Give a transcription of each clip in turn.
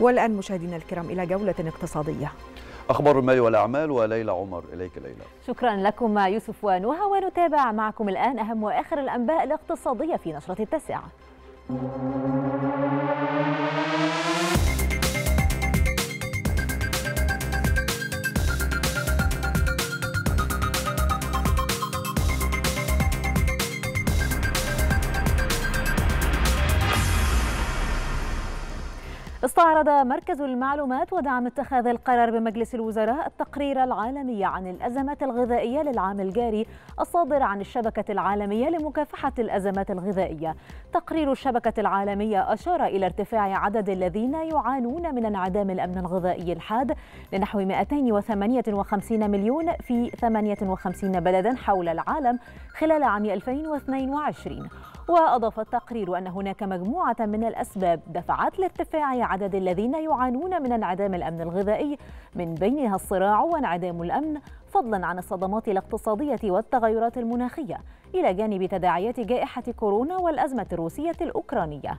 والآن مشاهدينا الكرام إلى جولة اقتصادية أخبار المال والأعمال وليلى عمر إليك ليلى شكرا لكم يوسف ونوها ونتابع معكم الآن أهم وآخر الأنباء الاقتصادية في نشرة التاسعة استعرض مركز المعلومات ودعم اتخاذ القرار بمجلس الوزراء التقرير العالمي عن الأزمات الغذائية للعام الجاري الصادر عن الشبكة العالمية لمكافحة الأزمات الغذائية تقرير الشبكة العالمية أشار إلى ارتفاع عدد الذين يعانون من انعدام الأمن الغذائي الحاد لنحو 258 مليون في 58 بلدا حول العالم خلال عام 2022 وأضاف التقرير أن هناك مجموعة من الأسباب دفعت لارتفاع عدد عدد الذين يعانون من انعدام الأمن الغذائي من بينها الصراع وانعدام الأمن فضلا عن الصدمات الاقتصادية والتغيرات المناخية إلى جانب تداعيات جائحة كورونا والأزمة الروسية الأوكرانية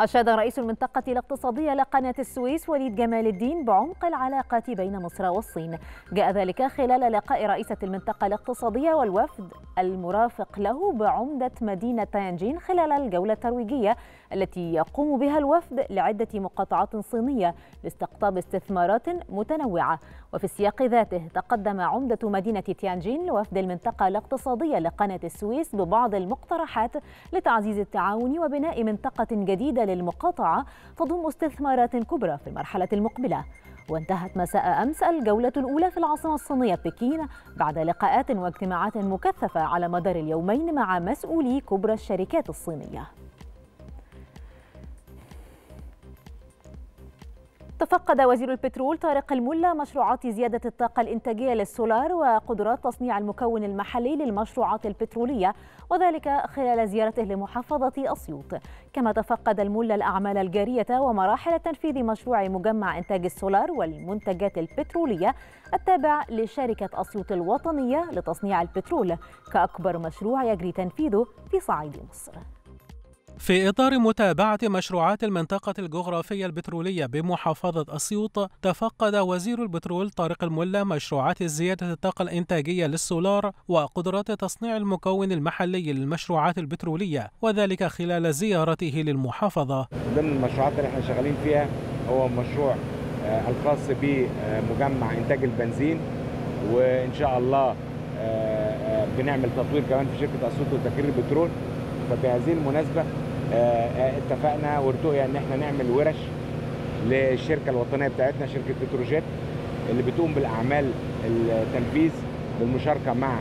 أشاد رئيس المنطقة الاقتصادية لقناة السويس وليد جمال الدين بعمق العلاقة بين مصر والصين جاء ذلك خلال لقاء رئيسة المنطقة الاقتصادية والوفد المرافق له بعمدة مدينة تانجين خلال الجولة الترويجية التي يقوم بها الوفد لعدة مقاطعات صينية لاستقطاب استثمارات متنوعة وفي السياق ذاته تقدم عمدة مدينة تيانجين لوفد المنطقة الاقتصادية لقناة السويس ببعض المقترحات لتعزيز التعاون وبناء منطقة جديدة للمقاطعة تضم استثمارات كبرى في المرحلة المقبلة وانتهت مساء أمس الجولة الأولى في العاصمة الصينية بكين بعد لقاءات واجتماعات مكثفة على مدار اليومين مع مسؤولي كبرى الشركات الصينية تفقد وزير البترول طارق الملا مشروعات زيادة الطاقة الإنتاجية للسولار وقدرات تصنيع المكون المحلي للمشروعات البترولية وذلك خلال زيارته لمحافظة أسيوط كما تفقد الملا الأعمال الجارية ومراحل تنفيذ مشروع مجمع إنتاج السولار والمنتجات البترولية التابع لشركة أسيوط الوطنية لتصنيع البترول كأكبر مشروع يجري تنفيذه في صعيد مصر في إطار متابعة مشروعات المنطقة الجغرافية البترولية بمحافظة أسيوط تفقد وزير البترول طارق الملا مشروعات زيادة الطاقة الإنتاجية للسولار وقدرات تصنيع المكون المحلي للمشروعات البترولية وذلك خلال زيارته للمحافظة ضمن المشروعات اللي احنا شغالين فيها هو مشروع آه، الخاص بمجمع إنتاج البنزين وإن شاء الله آه، آه، بنعمل تطوير كمان في شركة أسيوط لتكرير البترول فبهذه المناسبة آه، آه، اتفقنا وارتقي ان احنا نعمل ورش للشركه الوطنيه بتاعتنا شركه بتروجيت اللي بتقوم بالاعمال التنفيذ بالمشاركه مع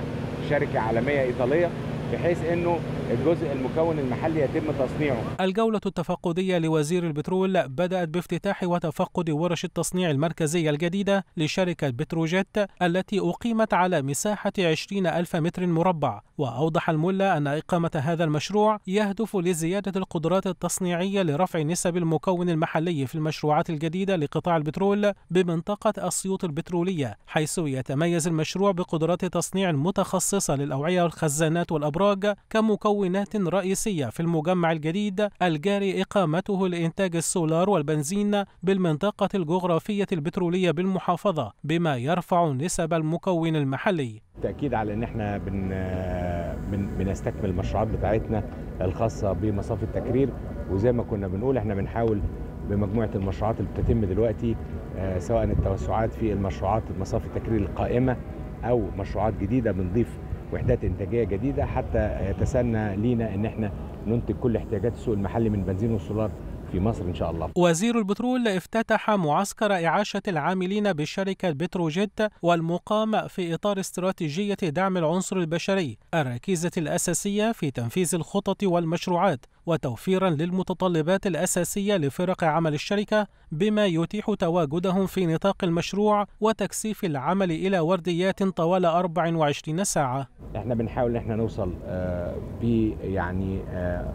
شركه عالميه ايطاليه بحيث انه الجزء المكون المحلي يتم تصنيعه الجولة التفقدية لوزير البترول بدأت بافتتاح وتفقد ورش التصنيع المركزية الجديدة لشركة بتروجيت التي أقيمت على مساحة 20 ألف متر مربع وأوضح الملا أن إقامة هذا المشروع يهدف لزيادة القدرات التصنيعية لرفع نسب المكون المحلي في المشروعات الجديدة لقطاع البترول بمنطقة أسيوط البترولية حيث يتميز المشروع بقدرات تصنيع متخصصة للأوعية والخزانات والأبراج كمكون مكونات رئيسية في المجمع الجديد الجاري إقامته لإنتاج السولار والبنزين بالمنطقة الجغرافية البترولية بالمحافظة بما يرفع نسب المكون المحلي تأكيد على أن احنا بن بنستكمل المشروعات بتاعتنا الخاصة بمصافي التكرير وزي ما كنا بنقول احنا بنحاول بمجموعة المشروعات اللي بتتم دلوقتي آه، سواء التوسعات في المشروعات مصافي التكرير القائمة أو مشروعات جديدة بنضيف وحدات انتاجيه جديده حتى يتسنى لينا ان احنا ننتج كل احتياجات السوق المحلي من بنزين والسولار في مصر إن شاء الله وزير البترول افتتح معسكر إعاشة العاملين بالشركة بتروجيت والمقام في إطار استراتيجية دعم العنصر البشري الركيزة الأساسية في تنفيذ الخطط والمشروعات وتوفيرا للمتطلبات الأساسية لفرق عمل الشركة بما يتيح تواجدهم في نطاق المشروع وتكثيف العمل إلى ورديات طوال 24 ساعة احنا بنحاول احنا نوصل آه، ب يعني آه،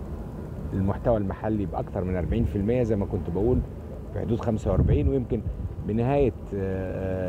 المحتوى المحلي باكثر من 40% زي ما كنت بقول في حدود 45 ويمكن بنهايه آه،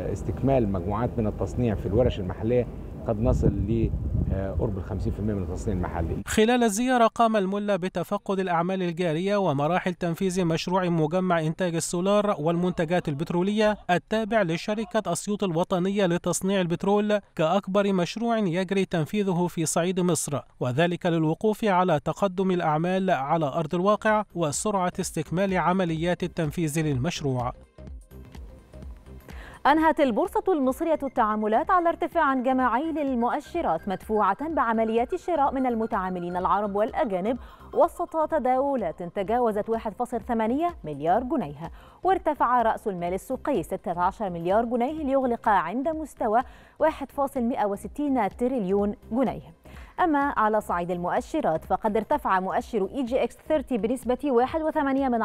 آه، استكمال مجموعات من التصنيع في الورش المحليه قد نصل ل قرب ال 50% من التصنيع المحلي. خلال الزيارة قام الملا بتفقد الأعمال الجارية ومراحل تنفيذ مشروع مجمع إنتاج السولار والمنتجات البترولية التابع لشركة أسيوط الوطنية لتصنيع البترول كأكبر مشروع يجري تنفيذه في صعيد مصر وذلك للوقوف على تقدم الأعمال على أرض الواقع وسرعة استكمال عمليات التنفيذ للمشروع. أنهت البورصة المصرية التعاملات على ارتفاع جماعي للمؤشرات مدفوعة بعمليات الشراء من المتعاملين العرب والأجانب وسط تداولات تجاوزت 1.8 مليار جنيه وارتفع رأس المال السوقي 16 مليار جنيه ليغلق عند مستوى 1.160 تريليون جنيه أما على صعيد المؤشرات فقد ارتفع مؤشر اي جي اكس 30 بنسبة 1.8 من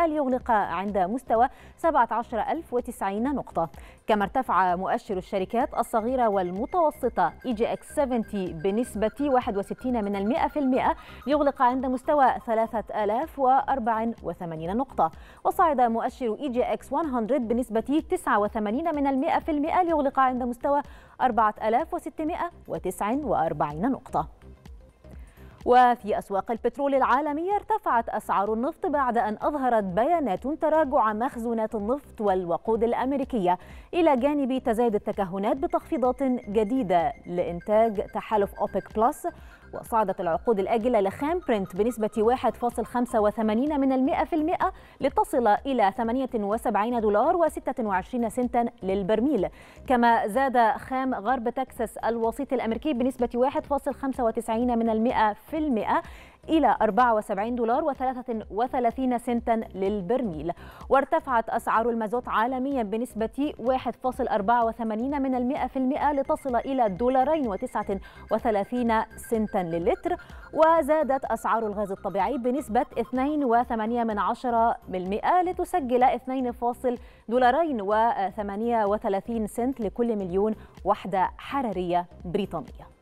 ليغلق عند مستوى 17090 نقطة كما ارتفع مؤشر الشركات الصغيرة والمتوسطة اي جي اكس 70 بنسبة 61 من المئة في المئة ليغلق عند مستوى 3084 نقطة وصعد مؤشر اي جي اكس 100 بنسبة 89 من المئة في المئة ليغلق عند مستوى 4649 نقطة وفي أسواق البترول العالمية ارتفعت أسعار النفط بعد أن أظهرت بيانات تراجع مخزونات النفط والوقود الأمريكية إلى جانب تزايد التكهنات بتخفيضات جديدة لإنتاج تحالف أوبك بلس وصعدت العقود الآجلة لخام برنت بنسبة 1.85 من المئة في المئة لتصل إلى 78 دولار و26 سنتا للبرميل كما زاد خام غرب تكساس الوسيط الأمريكي بنسبة 1.95 من المئة في المئة إلى 74 دولار و33 سنتا للبرميل وارتفعت أسعار المازوت عالميا بنسبة 1.84 من المئة في المئة لتصل إلى دولارين وتسعة وثلاثين سنتا للتر وزادت أسعار الغاز الطبيعي بنسبة 2.8 من عشرة بالمئة لتسجل 2 دولارين و38 سنت لكل مليون وحدة حرارية بريطانية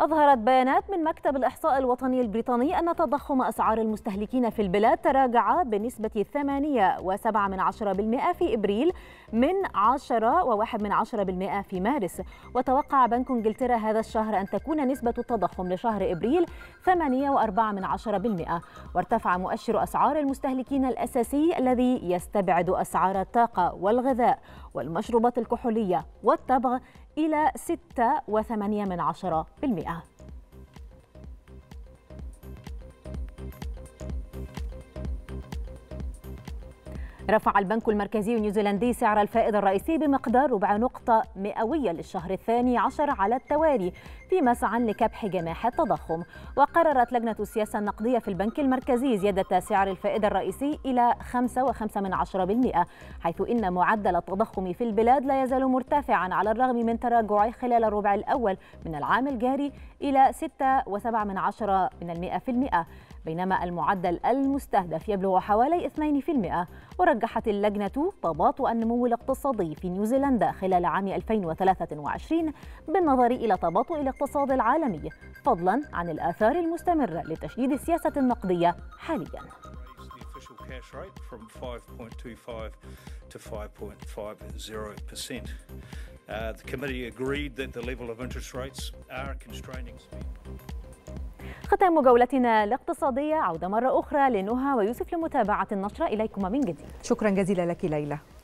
أظهرت بيانات من مكتب الإحصاء الوطني البريطاني أن تضخم أسعار المستهلكين في البلاد تراجع بنسبة 8.7% في إبريل من 10.1% في مارس وتوقع بنك إنجلترا هذا الشهر أن تكون نسبة التضخم لشهر إبريل 8.4% وارتفع مؤشر أسعار المستهلكين الأساسي الذي يستبعد أسعار الطاقة والغذاء والمشروبات الكحولية والتبغ إلى 6.8% رفع البنك المركزي النيوزيلندي سعر الفائدة الرئيسي بمقدار ربع نقطة مئوية للشهر الثاني عشر على التوالي في مسعى لكبح جماح التضخم وقررت لجنة السياسة النقدية في البنك المركزي زيادة سعر الفائدة الرئيسي إلى 5.5% حيث إن معدل التضخم في البلاد لا يزال مرتفعا على الرغم من تراجعه خلال الربع الأول من العام الجاري إلى 6.7% بينما المعدل المستهدف يبلغ حوالي 2% ورجحت اللجنة تباطؤ النمو الاقتصادي في نيوزيلندا خلال عام 2023 بالنظر إلى تباطؤ الاقتصاد العالمي فضلا عن الآثار المستمرة لتشديد السياسة النقدية حاليا Uh, the committee agreed that the level of interest rates are constraining speed. ختام جولتنا الاقتصادية عودة مرة أخرى لنهى ويوسف لمتابعة النشرة إليكم من جديد شكرا جزيلا لك ليلى